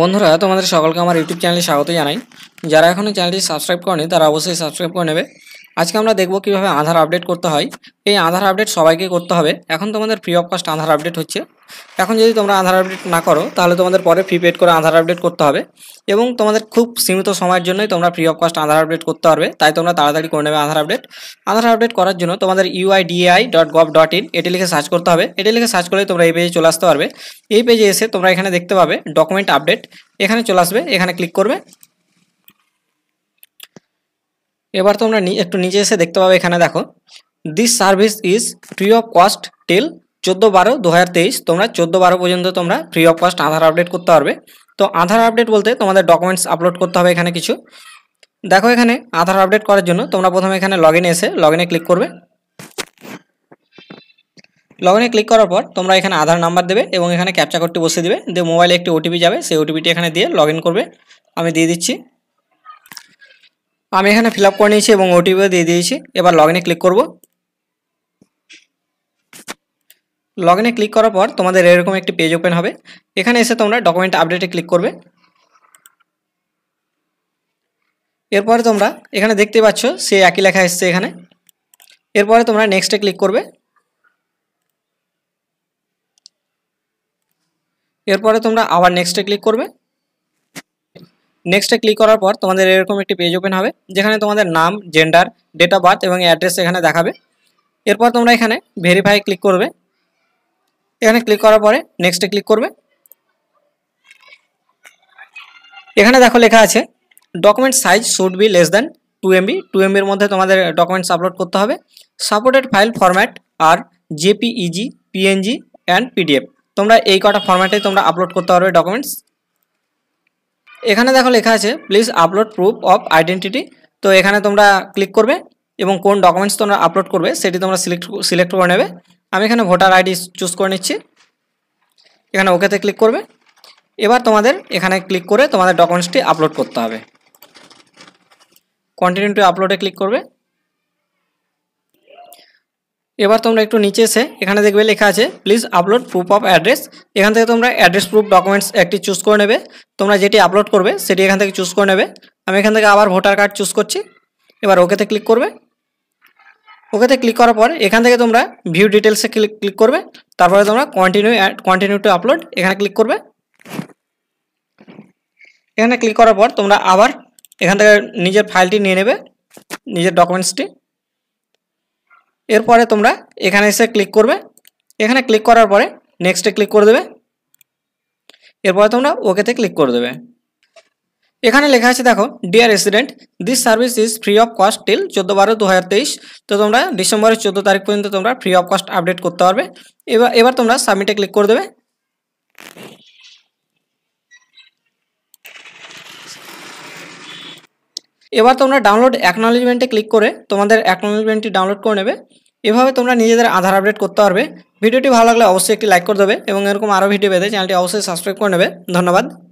বন্ধুরা তোমাদের সকলকে আমার ইউটিউব চ্যানেলে স্বাগত জানাই যারা এখনও চ্যানেলটি সাবস্ক্রাইব করেনি তারা অবশ্যই সাবস্ক্রাইব করে নেবে আজকে আমরা দেখব কিভাবে আধার আপডেট করতে হয় এই আধার আপডেট সবাইকে করতে হবে এখন তোমাদের free of cost Aadhaar update হচ্ছে এখন যদি তোমরা আধার আপডেট না করো তাহলে তোমাদের পরে ফ্রি পেড করে আধার আপডেট করতে হবে এবং তোমাদের খুব সীমিত সময়ের জন্যই তোমরা free of cost Aadhaar update করতে পারবে তাই তোমরা তাড়াতাড়ি করে নেবে আধার আপডেট আধার আপডেট করার জন্য তোমাদের UIDAI dot gov dot in এটি লিখে সার্চ করতে হবে এটি লিখে সার্চ করলে তোমরা এই পেজে চলে আসতে পারবে এই পেজে এসে তোমরা এখানে দেখতে পাবে ডকুমেন্ট আপডেট এখানে চলে আসবে এখানে ক্লিক করবে এবার তোমরা একটু নিচে এসে দেখতে পাবে এখানে দেখো this service is free of cost till চোদ্দো বারো দু তোমরা চোদ্দো বারো পর্যন্ত তোমরা free of cost Aadhaar update করতে পারবে তো আধার আপডেট বলতে তোমাদের ডকুমেন্টস আপলোড করতে হবে এখানে কিছু দেখো এখানে আধার আপডেট করার জন্য তোমরা প্রথমে এখানে লগ এসে লগ ক্লিক করবে লগ ক্লিক করার পর তোমরা এখানে আধার নাম্বার দেবে এবং এখানে ক্যাপচা করতে বসে দেবে দিয়ে মোবাইলে একটি ওটিপি যাবে সেই ওটিপিটি এখানে দিয়ে লগ করবে আমি দিয়ে দিচ্ছি আমি এখানে ফিল করে নিয়েছি এবং ওটিপিও দিয়ে দিয়েছি এবার লগইনে ক্লিক করব লগইনে ক্লিক করার পর তোমাদের এরকম একটি পেজ ওপেন হবে এখানে এসে তোমরা ডকুমেন্ট আপডেটে ক্লিক করবে এরপরে তোমরা এখানে দেখতে পাচ্ছ সে একই লেখা এসছে এখানে এরপরে তোমরা নেক্সটে ক্লিক করবে এরপরে তোমরা আবার নেক্সটে ক্লিক করবে নেক্সটে ক্লিক করার পর তোমাদের এরকম একটি পেজ ওপেন হবে যেখানে তোমাদের নাম জেন্ডার ডেট অফ বার্থ এবং অ্যাড্রেস এখানে দেখাবে এরপর তোমরা এখানে ভেরিফাই ক্লিক করবে এখানে ক্লিক করার পরে নেক্সটে ক্লিক করবে এখানে দেখো লেখা আছে document size should be less than two MB two এমবির মধ্যে তোমাদের ডকুমেন্টস আপলোড করতে হবে সাপোর্টেড ফাইল ফরম্যাট আর জেপিইজি পিএনজি অ্যান্ড পিডিএফ তোমরা এই কটা ফরম্যাটে তোমরা আপলোড করতে পারবে ডকুমেন্টস এখানে দেখো লেখা আছে please upload proof of identity তো এখানে তোমরা ক্লিক করবে এবং কোন ডকুমেন্টস তোমরা আপলোড করবে সেটি তোমরা সিলেক্ট সিলেক্ট করে নেবে আমি এখানে ভোটার আইডি চুজ করে নিচ্ছি এখানে ওকেতে ক্লিক করবে এবার তোমাদের এখানে ক্লিক করে তোমাদের ডকুমেন্টসটি আপলোড করতে হবে কন্টিনিউ টু আপলোডে ক্লিক করবে এবার তোমরা একটু নিচে এসে এখানে দেখবে লেখা আছে please upload proof of address এখান থেকে তোমরা অ্যাড্রেস প্রুফ ডকুমেন্টস একটি চুজ করে নেবে তোমরা যেটি আপলোড করবে সেটি এখান থেকে চুজ করে নেবে আমি এখান থেকে আবার ভোটার কার্ড চুজ করছি এবার ওকেতে ক্লিক করবে ওকেতে ক্লিক করার পর এখান থেকে তোমরা ভিউ ডিটেলসে ক্লিক ক্লিক করবে তারপরে তোমরা কন্টিনিউ কন্টিনিউ টু আপলোড এখানে ক্লিক করবে এখানে ক্লিক করার পর তোমরা আবার এখান থেকে নিজের ফাইলটি নিয়ে নেবে নিজের ডকুমেন্টসটি এরপরে তোমরা এখানে এসে ক্লিক করবে এখানে ক্লিক করার পরে নেক্সটে ক্লিক করে দেবে এরপরে তোমরা ওকেতে ক্লিক করে দেবে এখানে লেখা আছে দেখো dear resident this service is free of cost till চোদ্দো বারো দু তো তোমরা ডিসেম্বরের চোদ্দো তারিখ পর্যন্ত তোমরা ফ্রি অফ কস্ট আপডেট করতে পারবে এবার এবার তোমরা সাবমিটে ক্লিক করে দেবে এবার তোমরা ডাউনলোড অ্যাকনোলেজমেন্টে ক্লিক করে তোমাদের অ্যাকনোলেজমেন্টটি ডাউনলোড করে নেবে এভাবে তোমরা নিজেদের আধার আপডেট করতে পারবে ভিডিওটি ভালো লাগলে অবশ্যই একটি লাইক করে দেবে এবং এরকম আরও ভিডিও পেতে চ্যানেলটি অবশ্যই সাবস্ক্রাইব করে নেবে ধন্যবাদ